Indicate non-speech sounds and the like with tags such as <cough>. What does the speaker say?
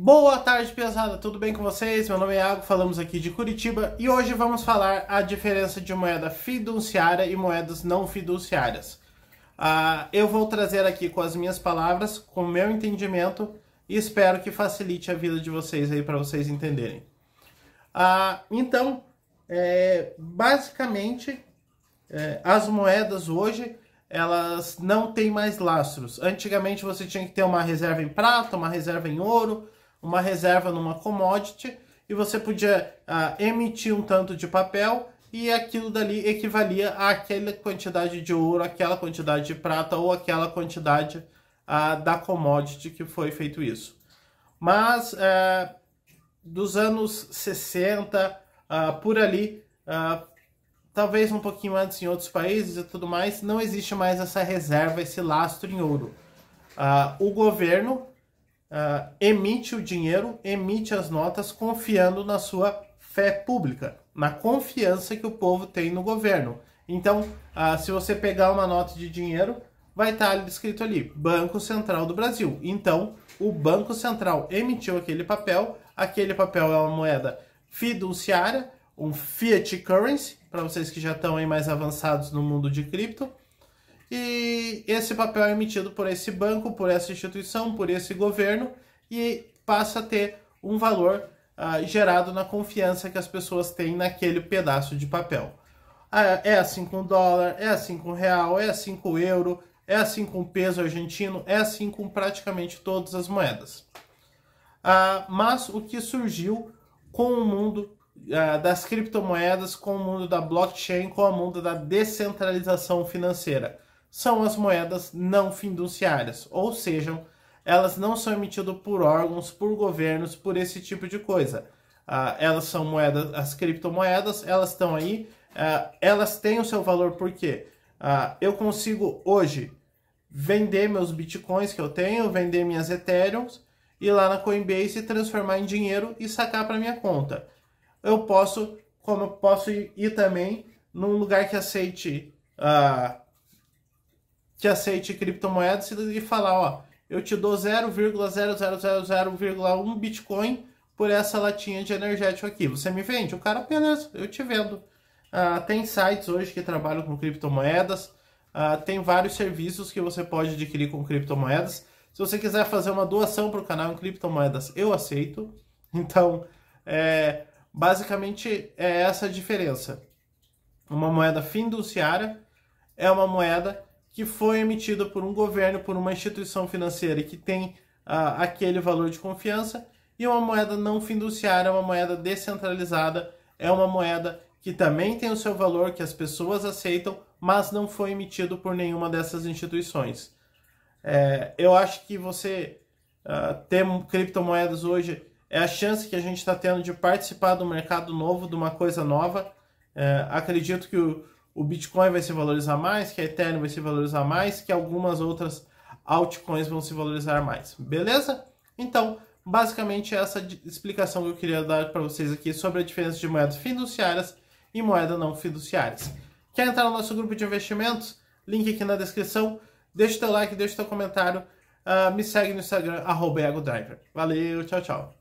Boa tarde, pesada. Tudo bem com vocês? Meu nome é Iago, falamos aqui de Curitiba e hoje vamos falar a diferença de moeda fiduciária e moedas não fiduciárias. Uh, eu vou trazer aqui com as minhas palavras, com o meu entendimento e espero que facilite a vida de vocês aí para vocês entenderem. Uh, então, é, basicamente, é, as moedas hoje elas não têm mais lastros. Antigamente você tinha que ter uma reserva em prata, uma reserva em ouro, uma reserva numa commodity e você podia ah, emitir um tanto de papel e aquilo dali equivalia àquela quantidade de ouro, aquela quantidade de prata ou aquela quantidade ah, da commodity que foi feito isso. Mas eh, dos anos 60 ah, por ali, talvez um pouquinho antes em outros países e tudo mais, não existe mais essa reserva, esse lastro em ouro. o governo uh, emite o dinheiro, emite as notas, confiando na sua fé pública, na confiança que o povo tem no governo. Então, uh, se você pegar uma nota de dinheiro, vai estar tá escrito ali Banco Central do Brasil. Então, o Banco Central emitiu aquele papel, aquele papel é uma moeda fiduciária, um fiat currency, para vocês que já estão aí mais avançados no mundo de cripto, e esse papel é emitido por esse banco, por essa instituição, por esse governo e passa a ter um valor ah, gerado na confiança que as pessoas têm naquele pedaço de papel. Ah, é assim com o dólar, é assim com o real, é assim com o euro, é assim com o peso argentino, é assim com praticamente todas as moedas. Ah, mas o que surgiu com o mundo das criptomoedas, com o mundo da blockchain, com o mundo da descentralização financeira? são as moedas não fiduciárias, ou seja, elas não são emitidas por órgãos, por governos, por esse tipo de coisa. Uh, elas são moedas, as criptomoedas, elas estão aí, uh, elas têm o seu valor porque uh, ah, eu consigo hoje vender meus bitcoins que eu tenho, vender minhas Ethereums, ir lá na Coinbase, transformar em dinheiro e sacar para minha conta. Eu posso, como eu posso ir, ir também num lugar que aceite uh, que aceite criptomoedas e falar, ó, eu te dou 0,00001 Bitcoin por essa latinha de energético aqui. Você me vende? O cara, beleza, eu te vendo. Ah, tem sites hoje que trabalham com criptomoedas, ah, tem vários serviços que você pode adquirir com criptomoedas. Se você quiser fazer uma doação para o canal em criptomoedas, eu aceito. <laughs> Então, é, basicamente é essa a diferença. Uma moeda fiduciária é uma moeda que foi emitida por um governo, por uma instituição financeira que tem ah, aquele valor de confiança, e uma moeda não fiduciária, uma moeda descentralizada, é uma moeda que também tem o seu valor, que as pessoas aceitam, mas não foi emitido por nenhuma dessas instituições. É, eu acho que você uh, ter criptomoedas hoje é a chance que a gente está tendo de participar do mercado novo, de uma coisa nova. É, acredito que o, o Bitcoin vai se valorizar mais, que a Ethereum vai se valorizar mais, que algumas outras altcoins vão se valorizar mais, beleza? Então, basicamente é essa explicação que eu queria dar para vocês aqui sobre a diferença de moedas fiduciárias e moedas não fiduciárias. Quer entrar no nosso grupo de investimentos? Link aqui na descrição. Deixa o teu like, deixa o teu comentário. Uh, me segue no Instagram, arroba Valeu, tchau, tchau.